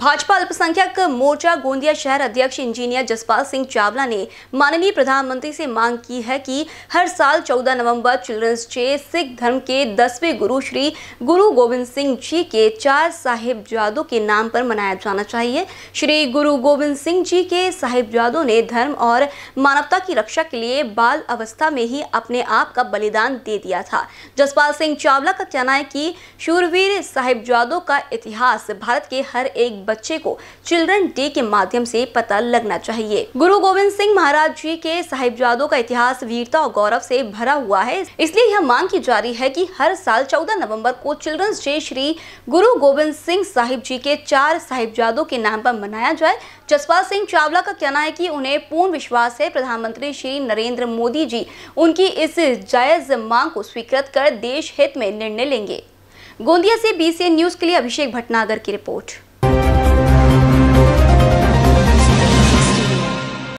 भाजपा अल्पसंख्यक मोर्चा गोंदिया शहर अध्यक्ष इंजीनियर जसपाल सिंह चावला ने माननीय प्रधानमंत्री से मांग की है कि हर साल 14 नवंबर चिल्ड्रंस डे सिख धर्म के दसवें गुरु श्री गुरु गोविंद सिंह जी के चार साहिबजादों के नाम पर मनाया जाना चाहिए श्री गुरु गोविंद सिंह जी के जादों ने धर्म और मानवता की रक्षा के लिए बाल अवस्था में ही अपने आप का बलिदान दे दिया था जसपाल सिंह चावला का कहना है कि शूरवीर जादों का इतिहास भारत के हर एक बच्चे को चिल्ड्रन डे के माध्यम से पता लगना चाहिए गुरु गोविंद सिंह महाराज जी के साहिबजादों का इतिहास वीरता और गौरव से भरा हुआ है इसलिए यह मांग की जा रही है कि हर साल 14 नवंबर को चिल्ड्रंस डे श्री गुरु गोविंद सिंह साहिब जी के चार साहिबजादों के नाम पर मनाया जाए जसपाल सिंह चावला का कहना है कि उन्हें पूर्ण विश्वास है प्रधानमंत्री श्री नरेंद्र मोदी जी उनकी इस जायज मांग को स्वीकृत कर देश हित में निर्णय लेंगे गोंदिया से बीसीएन न्यूज के लिए अभिषेक भटनागर की रिपोर्ट